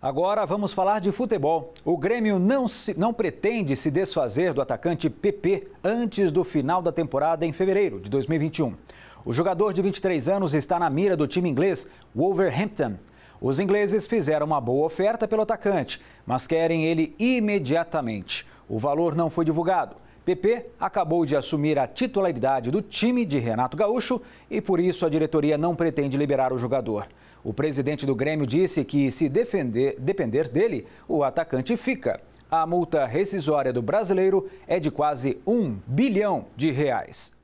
Agora vamos falar de futebol. O Grêmio não, se, não pretende se desfazer do atacante PP antes do final da temporada em fevereiro de 2021. O jogador de 23 anos está na mira do time inglês Wolverhampton. Os ingleses fizeram uma boa oferta pelo atacante, mas querem ele imediatamente. O valor não foi divulgado. PP acabou de assumir a titularidade do time de Renato Gaúcho e por isso a diretoria não pretende liberar o jogador. O presidente do Grêmio disse que se defender, depender dele, o atacante fica. A multa rescisória do brasileiro é de quase um bilhão de reais.